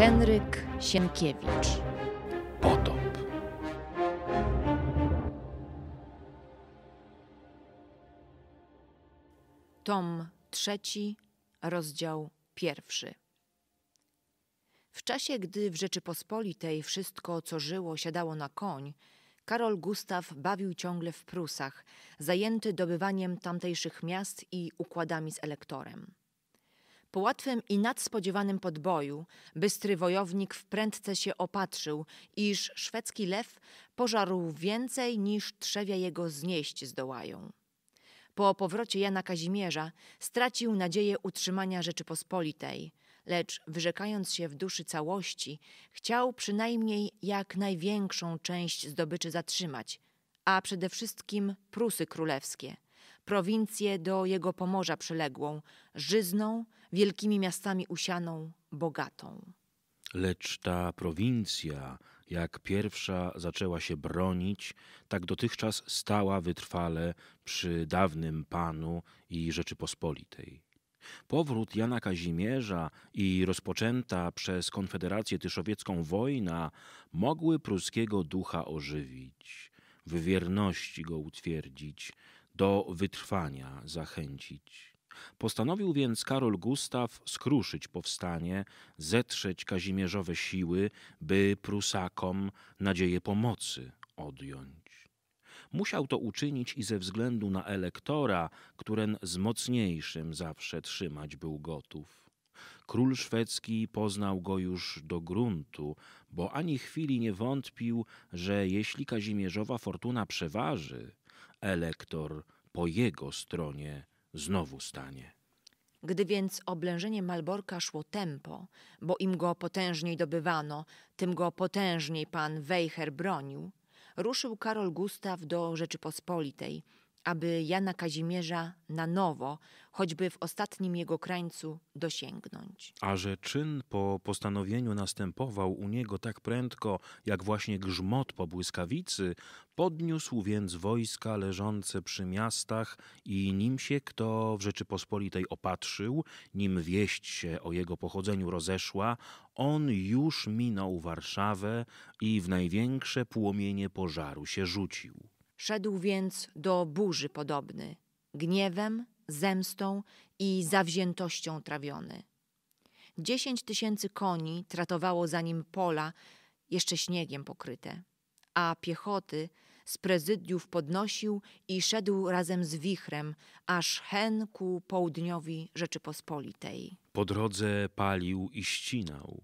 Henryk Sienkiewicz. Potop. Tom trzeci, rozdział pierwszy. W czasie, gdy w Rzeczypospolitej wszystko, co żyło, siadało na koń, Karol Gustaw bawił ciągle w Prusach, zajęty dobywaniem tamtejszych miast i układami z elektorem. Po łatwym i nadspodziewanym podboju bystry wojownik w prędce się opatrzył, iż szwedzki lew pożarł więcej niż trzewia jego znieść zdołają. Po powrocie Jana Kazimierza stracił nadzieję utrzymania Rzeczypospolitej, lecz wyrzekając się w duszy całości, chciał przynajmniej jak największą część zdobyczy zatrzymać, a przede wszystkim Prusy Królewskie, prowincję do jego Pomorza przyległą, Żyzną, wielkimi miastami usianą, bogatą. Lecz ta prowincja, jak pierwsza zaczęła się bronić, tak dotychczas stała wytrwale przy dawnym panu i Rzeczypospolitej. Powrót Jana Kazimierza i rozpoczęta przez Konfederację Tyszowiecką wojna mogły pruskiego ducha ożywić, w wierności go utwierdzić, do wytrwania zachęcić. Postanowił więc Karol Gustaw skruszyć powstanie, zetrzeć kazimierzowe siły, by Prusakom nadzieję pomocy odjąć. Musiał to uczynić i ze względu na elektora, któren z mocniejszym zawsze trzymać był gotów. Król szwedzki poznał go już do gruntu, bo ani chwili nie wątpił, że jeśli Kazimierzowa fortuna przeważy, elektor po jego stronie znowu stanie. Gdy więc oblężenie Malborka szło tempo, bo im go potężniej dobywano, tym go potężniej pan Wejher bronił, ruszył Karol Gustaw do Rzeczypospolitej – aby Jana Kazimierza na nowo, choćby w ostatnim jego krańcu, dosięgnąć. A że czyn po postanowieniu następował u niego tak prędko, jak właśnie grzmot po błyskawicy, podniósł więc wojska leżące przy miastach i nim się kto w Rzeczypospolitej opatrzył, nim wieść się o jego pochodzeniu rozeszła, on już minął Warszawę i w największe płomienie pożaru się rzucił. Szedł więc do burzy podobny, gniewem, zemstą i zawziętością trawiony. Dziesięć tysięcy koni tratowało za nim pola, jeszcze śniegiem pokryte, a piechoty z prezydiów podnosił i szedł razem z wichrem, aż hen ku południowi Rzeczypospolitej. Po drodze palił i ścinał.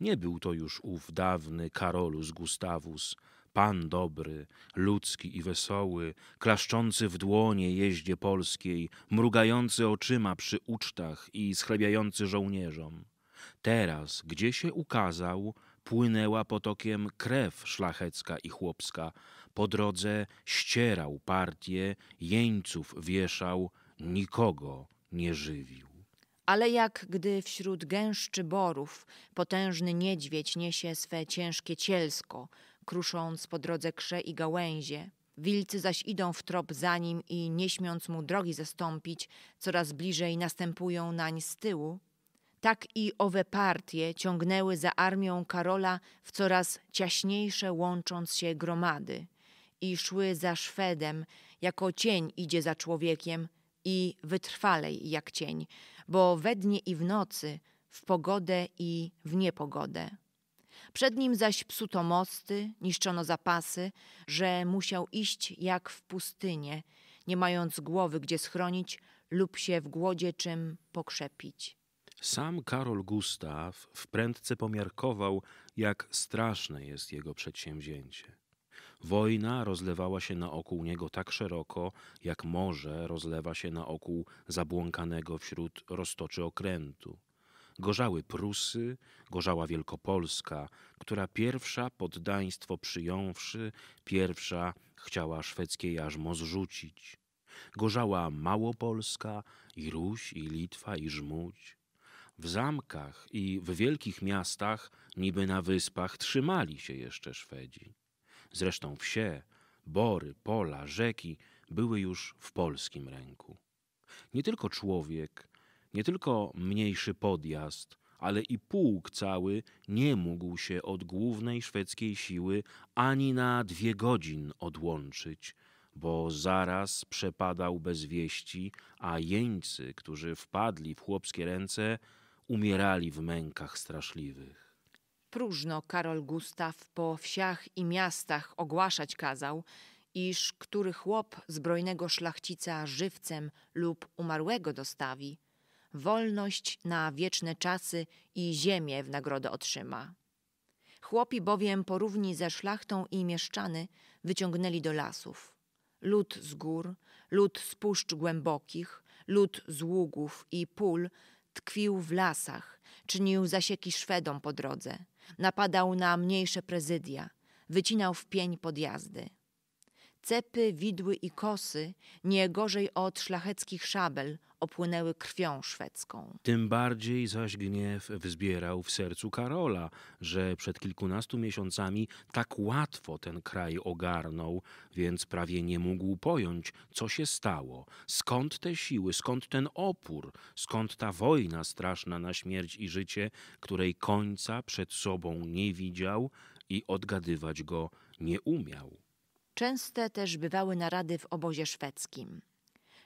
Nie był to już ów dawny Karolus Gustawus, Pan dobry, ludzki i wesoły, klaszczący w dłonie jeździe polskiej, mrugający oczyma przy ucztach i schlebiający żołnierzom. Teraz, gdzie się ukazał, płynęła potokiem krew szlachecka i chłopska. Po drodze ścierał partię, jeńców wieszał, nikogo nie żywił. Ale jak gdy wśród gęszczy borów potężny niedźwiedź niesie swe ciężkie cielsko – krusząc po drodze krze i gałęzie. Wilcy zaś idą w trop za nim i nie śmiąc mu drogi zastąpić, coraz bliżej następują nań z tyłu. Tak i owe partie ciągnęły za armią Karola w coraz ciaśniejsze łącząc się gromady i szły za Szwedem, jako cień idzie za człowiekiem i wytrwalej jak cień, bo we dnie i w nocy, w pogodę i w niepogodę. Przed nim zaś psuto mosty, niszczono zapasy, że musiał iść jak w pustynię, nie mając głowy gdzie schronić lub się w głodzie czym pokrzepić. Sam Karol Gustaw wprędce pomiarkował, jak straszne jest jego przedsięwzięcie. Wojna rozlewała się naokół niego tak szeroko, jak morze rozlewa się naokół zabłąkanego wśród roztoczy okrętu. Gorzały Prusy, gorzała Wielkopolska, która pierwsza poddaństwo przyjąwszy, pierwsza chciała szwedzkie jarzmo zrzucić. Gorzała Małopolska, i Ruś, i Litwa, i Żmudź. W zamkach i w wielkich miastach, niby na wyspach, trzymali się jeszcze Szwedzi. Zresztą wsie, bory, pola, rzeki były już w polskim ręku. Nie tylko człowiek, nie tylko mniejszy podjazd, ale i pułk cały nie mógł się od głównej szwedzkiej siły ani na dwie godzin odłączyć, bo zaraz przepadał bez wieści, a jeńcy, którzy wpadli w chłopskie ręce, umierali w mękach straszliwych. Próżno Karol Gustaw po wsiach i miastach ogłaszać kazał, iż który chłop zbrojnego szlachcica żywcem lub umarłego dostawi – wolność na wieczne czasy i ziemię w nagrodę otrzyma. Chłopi bowiem porówni ze szlachtą i mieszczany wyciągnęli do lasów. Lud z gór, lud z puszcz głębokich, lud z ługów i pól tkwił w lasach, czynił zasieki Szwedom po drodze, napadał na mniejsze prezydia, wycinał w pień podjazdy. Cepy, widły i kosy nie gorzej od szlacheckich szabel opłynęły krwią szwedzką. Tym bardziej zaś gniew wzbierał w sercu Karola, że przed kilkunastu miesiącami tak łatwo ten kraj ogarnął, więc prawie nie mógł pojąć, co się stało, skąd te siły, skąd ten opór, skąd ta wojna straszna na śmierć i życie, której końca przed sobą nie widział i odgadywać go nie umiał. Częste też bywały narady w obozie szwedzkim.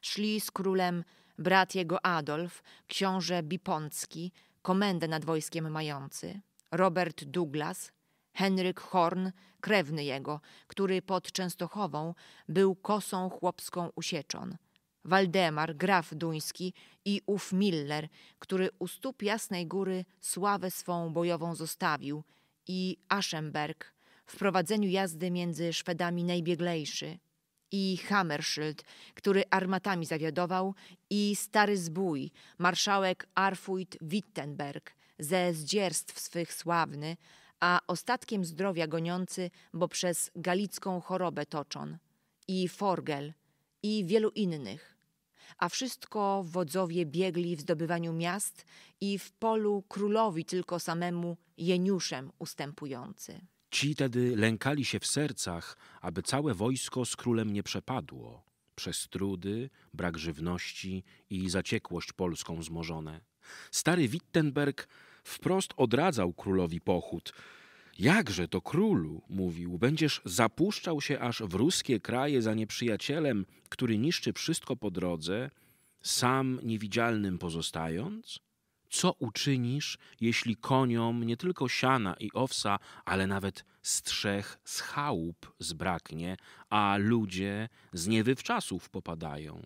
Szli z królem brat jego Adolf, książę Bipącki, komendę nad wojskiem mający, Robert Douglas, Henryk Horn, krewny jego, który pod Częstochową był kosą chłopską usieczon, Waldemar, graf duński i ów Miller, który u stóp Jasnej Góry sławę swą bojową zostawił i Aschenberg w prowadzeniu jazdy między Szwedami najbieglejszy – i Hammerschild, który armatami zawiadował, i stary zbój, marszałek Arfuit Wittenberg, ze zdzierstw swych sławny, a ostatkiem zdrowia goniący, bo przez galicką chorobę toczon, i Forgel, i wielu innych. A wszystko wodzowie biegli w zdobywaniu miast i w polu królowi tylko samemu jeniuszem ustępujący. Ci tedy lękali się w sercach, aby całe wojsko z królem nie przepadło, przez trudy, brak żywności i zaciekłość polską zmożone. Stary Wittenberg wprost odradzał królowi pochód. Jakże to królu, mówił, będziesz zapuszczał się aż w ruskie kraje za nieprzyjacielem, który niszczy wszystko po drodze, sam niewidzialnym pozostając? co uczynisz, jeśli koniom nie tylko siana i owsa, ale nawet strzech z chałup zbraknie, a ludzie z niewywczasów popadają?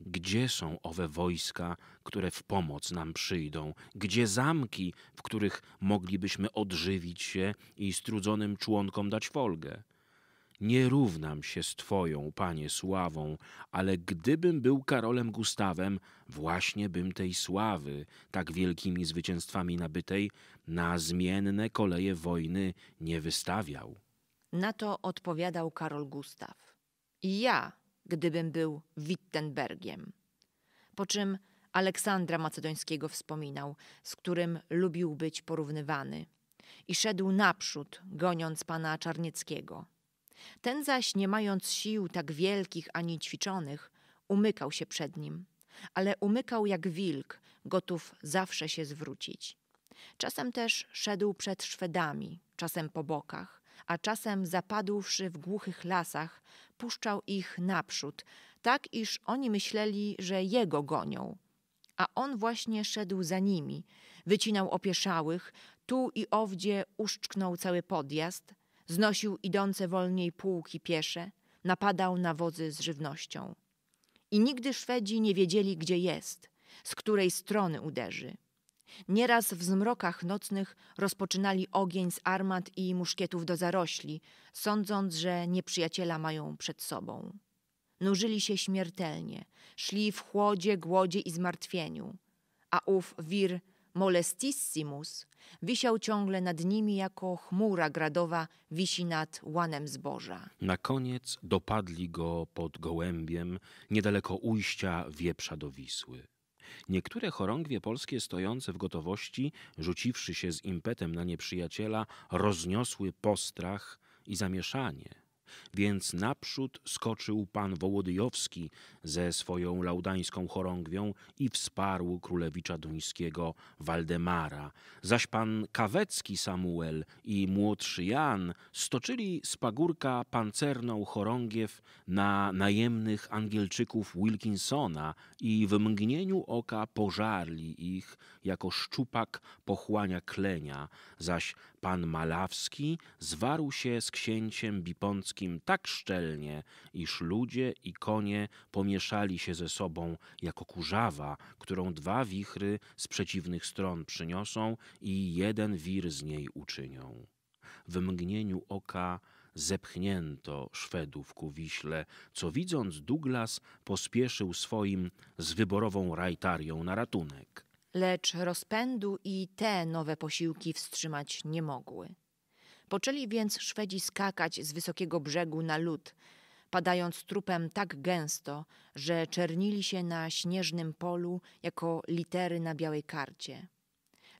Gdzie są owe wojska, które w pomoc nam przyjdą? Gdzie zamki, w których moglibyśmy odżywić się i strudzonym członkom dać folgę? Nie równam się z Twoją, Panie, sławą, ale gdybym był Karolem Gustawem, właśnie bym tej sławy, tak wielkimi zwycięstwami nabytej, na zmienne koleje wojny nie wystawiał. Na to odpowiadał Karol Gustaw. I ja, gdybym był Wittenbergiem. Po czym Aleksandra Macedońskiego wspominał, z którym lubił być porównywany. I szedł naprzód, goniąc pana Czarnieckiego – ten zaś, nie mając sił tak wielkich ani ćwiczonych, umykał się przed nim, ale umykał jak wilk, gotów zawsze się zwrócić. Czasem też szedł przed Szwedami, czasem po bokach, a czasem zapadłszy w głuchych lasach, puszczał ich naprzód, tak iż oni myśleli, że jego gonią. A on właśnie szedł za nimi, wycinał opieszałych, tu i owdzie uszczknął cały podjazd, Znosił idące wolniej pułki piesze, napadał na wozy z żywnością. I nigdy Szwedzi nie wiedzieli, gdzie jest, z której strony uderzy. Nieraz w zmrokach nocnych rozpoczynali ogień z armat i muszkietów do zarośli, sądząc, że nieprzyjaciela mają przed sobą. Nużyli się śmiertelnie, szli w chłodzie, głodzie i zmartwieniu, a ów wir molestissimus, wisiał ciągle nad nimi jako chmura gradowa wisi nad łanem zboża. Na koniec dopadli go pod gołębiem niedaleko ujścia wieprza do Wisły. Niektóre chorągwie polskie stojące w gotowości, rzuciwszy się z impetem na nieprzyjaciela, rozniosły postrach i zamieszanie. Więc naprzód skoczył pan Wołodyjowski ze swoją laudańską chorągwią i wsparł królewicza duńskiego Waldemara. Zaś pan Kawecki Samuel i młodszy Jan stoczyli z pagórka pancerną chorągiew na najemnych Angielczyków Wilkinsona i w mgnieniu oka pożarli ich, jako szczupak pochłania klenia, zaś pan Malawski zwarł się z księciem Bipąckim tak szczelnie, iż ludzie i konie pomieszali się ze sobą jako kurzawa, którą dwa wichry z przeciwnych stron przyniosą i jeden wir z niej uczynią. W mgnieniu oka zepchnięto Szwedów ku Wiśle, co widząc Douglas pospieszył swoim z wyborową rajtarią na ratunek – Lecz rozpędu i te nowe posiłki wstrzymać nie mogły. Poczęli więc Szwedzi skakać z wysokiego brzegu na lód, padając trupem tak gęsto, że czernili się na śnieżnym polu jako litery na białej karcie.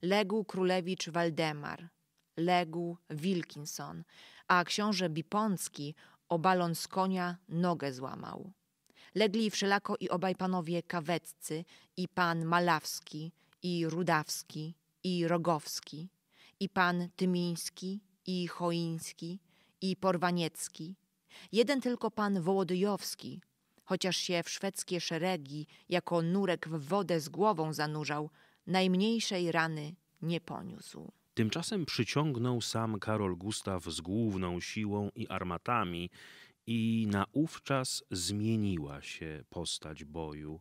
Legł królewicz Waldemar, legł Wilkinson, a książę Biponcki, obaląc konia, nogę złamał. Legli wszelako i obaj panowie Kaweccy, i pan Malawski, i Rudawski, i Rogowski, i pan Tymiński, i Choiński, i Porwaniecki. Jeden tylko pan Wołodyjowski, chociaż się w szwedzkie szeregi jako nurek w wodę z głową zanurzał, najmniejszej rany nie poniósł. Tymczasem przyciągnął sam Karol Gustaw z główną siłą i armatami i naówczas zmieniła się postać boju.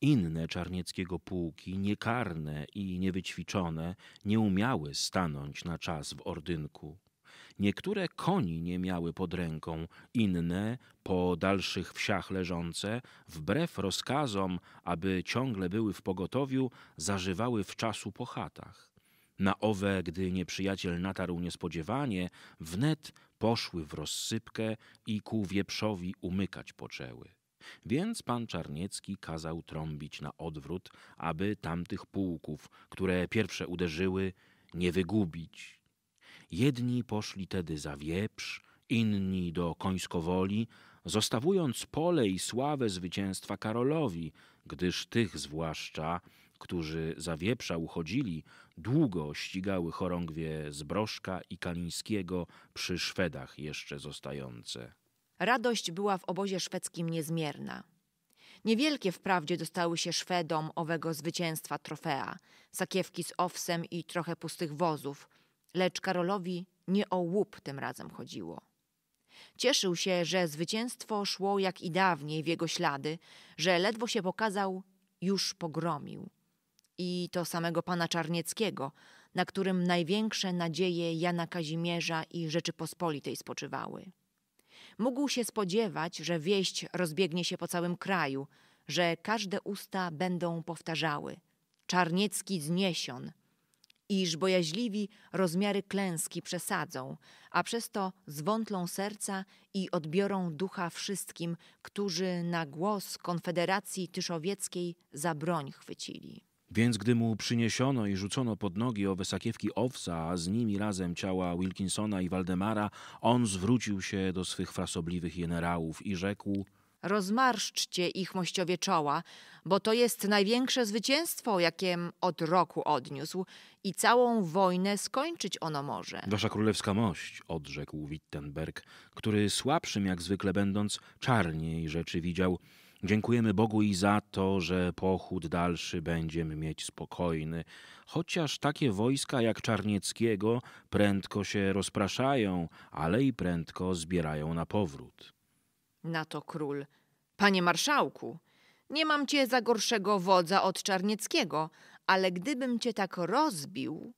Inne czarnieckiego pułki, niekarne i niewyćwiczone, nie umiały stanąć na czas w ordynku. Niektóre koni nie miały pod ręką, inne, po dalszych wsiach leżące, wbrew rozkazom, aby ciągle były w pogotowiu, zażywały w czasu po chatach. Na owe, gdy nieprzyjaciel natarł niespodziewanie, wnet poszły w rozsypkę i ku wieprzowi umykać poczęły. Więc pan Czarniecki kazał trąbić na odwrót, aby tamtych pułków, które pierwsze uderzyły, nie wygubić. Jedni poszli tedy za wieprz, inni do końskowoli, zostawując pole i sławę zwycięstwa Karolowi, gdyż tych zwłaszcza, którzy za wieprza uchodzili, długo ścigały chorągwie zbrożka i Kalińskiego przy Szwedach jeszcze zostające. Radość była w obozie szwedzkim niezmierna. Niewielkie wprawdzie dostały się Szwedom owego zwycięstwa trofea, sakiewki z owsem i trochę pustych wozów, lecz Karolowi nie o łup tym razem chodziło. Cieszył się, że zwycięstwo szło jak i dawniej w jego ślady, że ledwo się pokazał, już pogromił i to samego pana Czarnieckiego, na którym największe nadzieje Jana Kazimierza i Rzeczypospolitej spoczywały. Mógł się spodziewać, że wieść rozbiegnie się po całym kraju, że każde usta będą powtarzały – Czarniecki zniesion, iż bojaźliwi rozmiary klęski przesadzą, a przez to zwątlą serca i odbiorą ducha wszystkim, którzy na głos Konfederacji Tyszowieckiej za broń chwycili. Więc gdy mu przyniesiono i rzucono pod nogi owe sakiewki owca, a z nimi razem ciała Wilkinsona i Waldemara, on zwrócił się do swych frasobliwych generałów i rzekł Rozmarszczcie ich mościowie czoła, bo to jest największe zwycięstwo, jakiem od roku odniósł i całą wojnę skończyć ono może. Wasza królewska mość, odrzekł Wittenberg, który słabszym jak zwykle będąc czarniej rzeczy widział – Dziękujemy Bogu i za to, że pochód dalszy będziemy mieć spokojny, chociaż takie wojska jak Czarnieckiego prędko się rozpraszają, ale i prędko zbierają na powrót. Na to król. Panie marszałku, nie mam cię za gorszego wodza od Czarnieckiego, ale gdybym cię tak rozbił,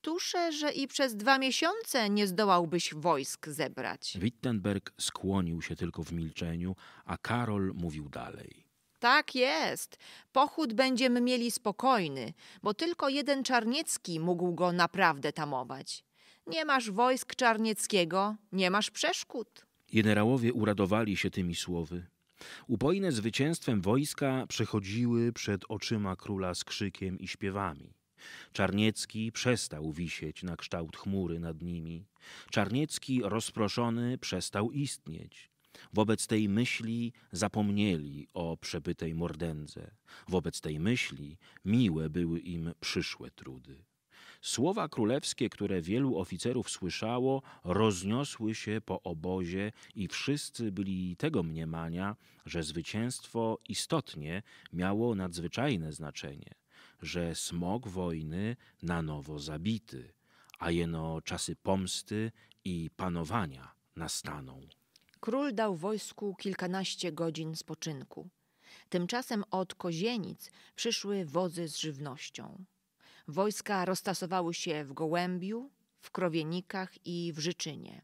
Tuszę, że i przez dwa miesiące nie zdołałbyś wojsk zebrać. Wittenberg skłonił się tylko w milczeniu, a Karol mówił dalej. Tak jest. Pochód będziemy mieli spokojny, bo tylko jeden Czarniecki mógł go naprawdę tamować. Nie masz wojsk Czarnieckiego, nie masz przeszkód. Generałowie uradowali się tymi słowy. Upojne zwycięstwem wojska przechodziły przed oczyma króla z krzykiem i śpiewami. Czarniecki przestał wisieć na kształt chmury nad nimi. Czarniecki rozproszony przestał istnieć. Wobec tej myśli zapomnieli o przebytej mordędze. Wobec tej myśli miłe były im przyszłe trudy. Słowa królewskie, które wielu oficerów słyszało, rozniosły się po obozie i wszyscy byli tego mniemania, że zwycięstwo istotnie miało nadzwyczajne znaczenie, że smog wojny na nowo zabity, a jeno czasy pomsty i panowania nastaną. Król dał wojsku kilkanaście godzin spoczynku. Tymczasem od kozienic przyszły wozy z żywnością. Wojska roztasowały się w Gołębiu, w Krowienikach i w Życzynie.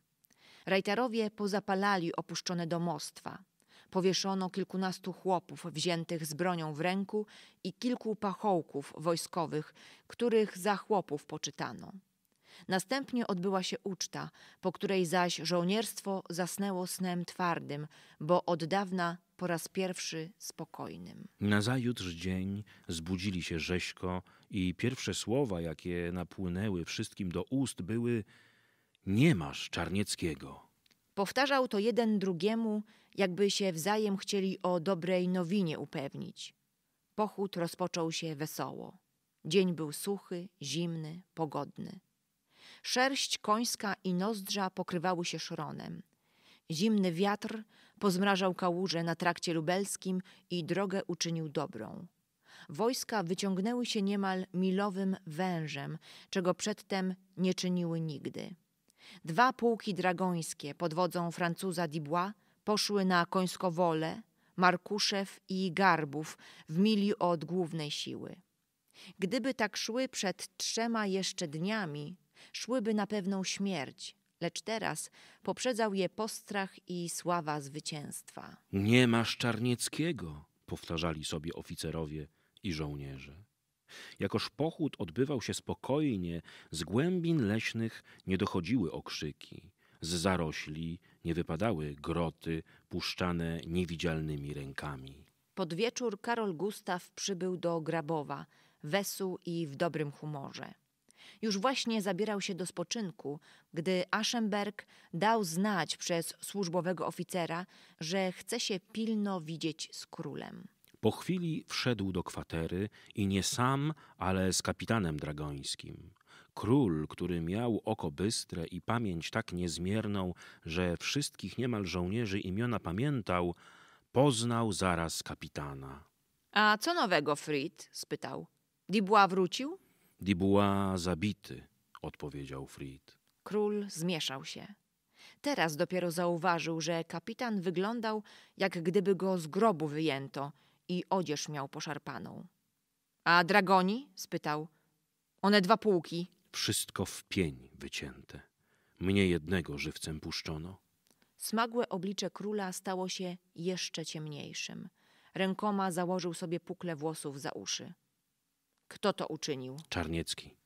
Rajtarowie pozapalali opuszczone domostwa – powieszono kilkunastu chłopów wziętych z bronią w ręku i kilku pachołków wojskowych, których za chłopów poczytano. Następnie odbyła się uczta, po której zaś żołnierstwo zasnęło snem twardym, bo od dawna po raz pierwszy spokojnym. Nazajutrz dzień zbudzili się rzeźko i pierwsze słowa, jakie napłynęły wszystkim do ust, były: Nie masz Czarnieckiego. Powtarzał to jeden drugiemu, jakby się wzajem chcieli o dobrej nowinie upewnić. Pochód rozpoczął się wesoło. Dzień był suchy, zimny, pogodny. Szerść końska i nozdrza pokrywały się szronem. Zimny wiatr pozmrażał kałuże na trakcie lubelskim i drogę uczynił dobrą. Wojska wyciągnęły się niemal milowym wężem, czego przedtem nie czyniły nigdy. Dwa pułki dragońskie pod wodzą Francuza Dubois poszły na Końskowole, Markuszew i Garbów w mili od głównej siły. Gdyby tak szły przed trzema jeszcze dniami, szłyby na pewną śmierć, lecz teraz poprzedzał je postrach i sława zwycięstwa. Nie masz Czarnieckiego, powtarzali sobie oficerowie i żołnierze. Jakoż pochód odbywał się spokojnie, z głębin leśnych nie dochodziły okrzyki. Z zarośli nie wypadały groty puszczane niewidzialnymi rękami. Pod wieczór Karol Gustaw przybył do Grabowa, wesół i w dobrym humorze. Już właśnie zabierał się do spoczynku, gdy Aschenberg dał znać przez służbowego oficera, że chce się pilno widzieć z królem. Po chwili wszedł do kwatery i nie sam, ale z kapitanem dragońskim. Król, który miał oko bystre i pamięć tak niezmierną, że wszystkich niemal żołnierzy imiona pamiętał, poznał zaraz kapitana. A co nowego, Frit? spytał. Dibła wrócił? Dibła zabity, odpowiedział Frit. Król zmieszał się. Teraz dopiero zauważył, że kapitan wyglądał, jak gdyby go z grobu wyjęto i odzież miał poszarpaną. A dragoni? spytał. One dwa pułki. Wszystko w pień wycięte. Mnie jednego żywcem puszczono. Smagłe oblicze króla stało się jeszcze ciemniejszym. Rękoma założył sobie pukle włosów za uszy. Kto to uczynił? Czarniecki.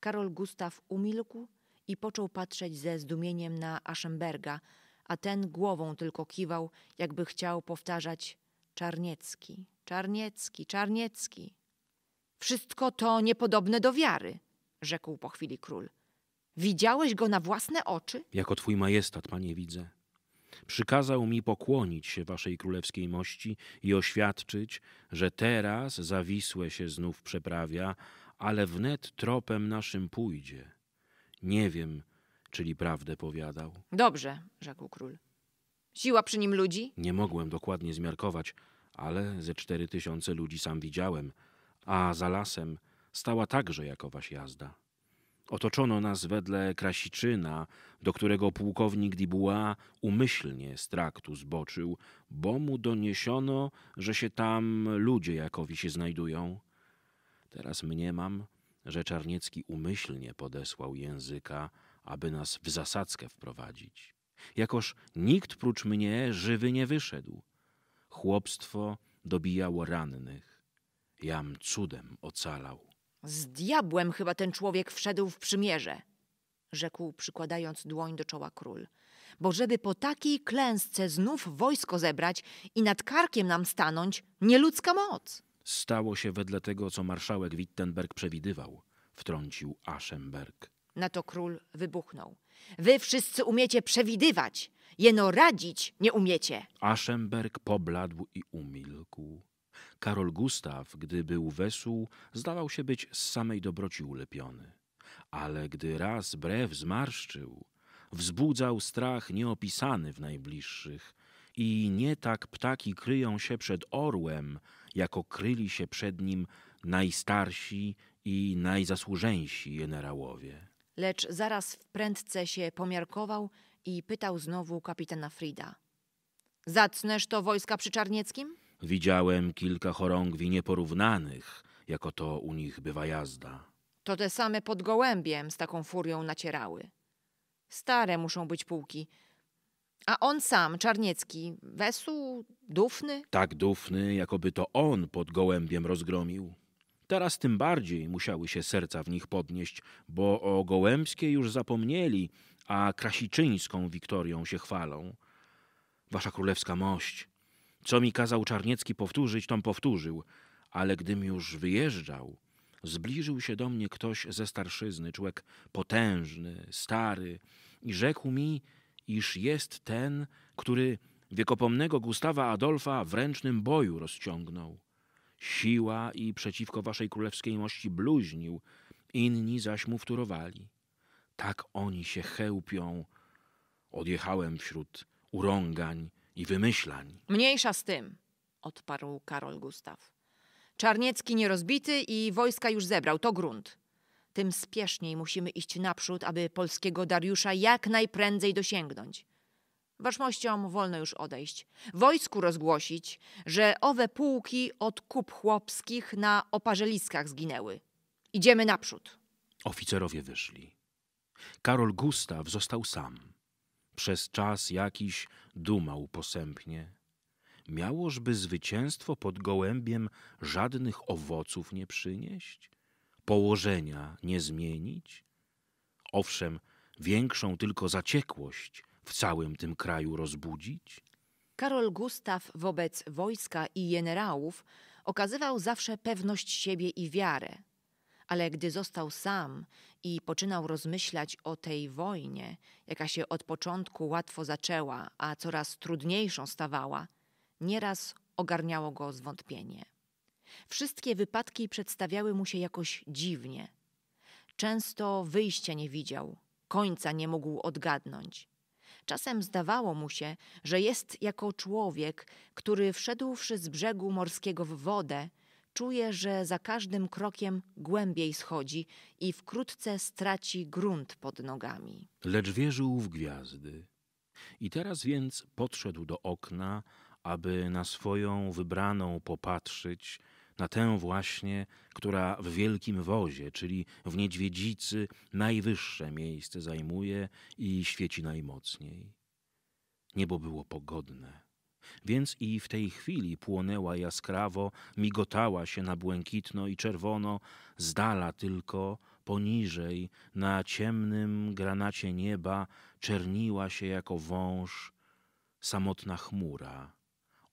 Karol Gustaw umilkł i począł patrzeć ze zdumieniem na Aschenberga, a ten głową tylko kiwał, jakby chciał powtarzać Czarniecki, Czarniecki, Czarniecki. Wszystko to niepodobne do wiary, rzekł po chwili król. Widziałeś go na własne oczy? Jako twój majestat, panie widzę. Przykazał mi pokłonić się waszej królewskiej mości i oświadczyć, że teraz zawisłe się znów przeprawia, ale wnet tropem naszym pójdzie. Nie wiem, czyli prawdę powiadał. Dobrze, rzekł król. Siła przy nim ludzi? Nie mogłem dokładnie zmiarkować, ale ze cztery tysiące ludzi sam widziałem, a za lasem stała także jakowaś jazda. Otoczono nas wedle Krasiczyna, do którego pułkownik Dibuła umyślnie z traktu zboczył, bo mu doniesiono, że się tam ludzie Jakowi się znajdują. Teraz mniemam, że Czarniecki umyślnie podesłał języka, aby nas w zasadzkę wprowadzić jakoż nikt prócz mnie żywy nie wyszedł. Chłopstwo dobijało rannych. Jam cudem ocalał. Z diabłem chyba ten człowiek wszedł w przymierze, rzekł, przykładając dłoń do czoła król. Bo żeby po takiej klęsce znów wojsko zebrać i nad karkiem nam stanąć, nieludzka moc. Stało się wedle tego, co marszałek Wittenberg przewidywał, wtrącił Aschenberg. Na to król wybuchnął. Wy wszyscy umiecie przewidywać, jeno radzić nie umiecie. Aschenberg pobladł i umilkł. Karol Gustaw, gdy był wesół, zdawał się być z samej dobroci ulepiony. Ale gdy raz brew zmarszczył, wzbudzał strach nieopisany w najbliższych. I nie tak ptaki kryją się przed orłem, jako kryli się przed nim najstarsi i najzasłużeńsi generałowie lecz zaraz w prędce się pomiarkował i pytał znowu kapitana Frida. Zacnesz to wojska przy Czarnieckim? Widziałem kilka chorągwi nieporównanych, jako to u nich bywa jazda. To te same pod gołębiem z taką furią nacierały. Stare muszą być pułki. A on sam, Czarniecki, wesół, dufny? Tak dufny, jakoby to on pod gołębiem rozgromił. Teraz tym bardziej musiały się serca w nich podnieść, bo o gołębskie już zapomnieli, a krasiczyńską Wiktorią się chwalą. Wasza królewska mość, co mi kazał Czarniecki powtórzyć, tom powtórzył, ale gdym już wyjeżdżał, zbliżył się do mnie ktoś ze starszyzny, człowiek potężny, stary, i rzekł mi, iż jest ten, który wiekopomnego Gustawa Adolfa w ręcznym boju rozciągnął siła i przeciwko waszej królewskiej mości bluźnił, inni zaś mu wtórowali. Tak oni się chełpią. Odjechałem wśród urągań i wymyślań. Mniejsza z tym, odparł Karol Gustaw. Czarniecki nierozbity i wojska już zebrał, to grunt. Tym spieszniej musimy iść naprzód, aby polskiego Dariusza jak najprędzej dosięgnąć. Ważnościom wolno już odejść. Wojsku rozgłosić, że owe pułki od kup chłopskich na oparzeliskach zginęły. Idziemy naprzód. Oficerowie wyszli. Karol Gustaw został sam. Przez czas jakiś dumał posępnie. Miałożby zwycięstwo pod gołębiem żadnych owoców nie przynieść? Położenia nie zmienić? Owszem, większą tylko zaciekłość w całym tym kraju rozbudzić? Karol Gustaw wobec wojska i generałów okazywał zawsze pewność siebie i wiarę. Ale gdy został sam i poczynał rozmyślać o tej wojnie, jaka się od początku łatwo zaczęła, a coraz trudniejszą stawała, nieraz ogarniało go zwątpienie. Wszystkie wypadki przedstawiały mu się jakoś dziwnie. Często wyjścia nie widział, końca nie mógł odgadnąć. Czasem zdawało mu się, że jest jako człowiek, który wszedłszy z brzegu morskiego w wodę, czuje, że za każdym krokiem głębiej schodzi i wkrótce straci grunt pod nogami. Lecz wierzył w gwiazdy. I teraz więc podszedł do okna, aby na swoją wybraną popatrzyć na tę właśnie, która w Wielkim Wozie, czyli w Niedźwiedzicy, najwyższe miejsce zajmuje i świeci najmocniej. Niebo było pogodne, więc i w tej chwili płonęła jaskrawo, migotała się na błękitno i czerwono, z dala tylko, poniżej, na ciemnym granacie nieba, czerniła się jako wąż samotna chmura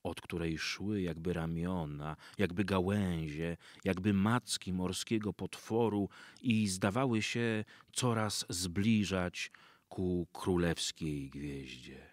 od której szły jakby ramiona, jakby gałęzie, jakby macki morskiego potworu i zdawały się coraz zbliżać ku królewskiej gwieździe.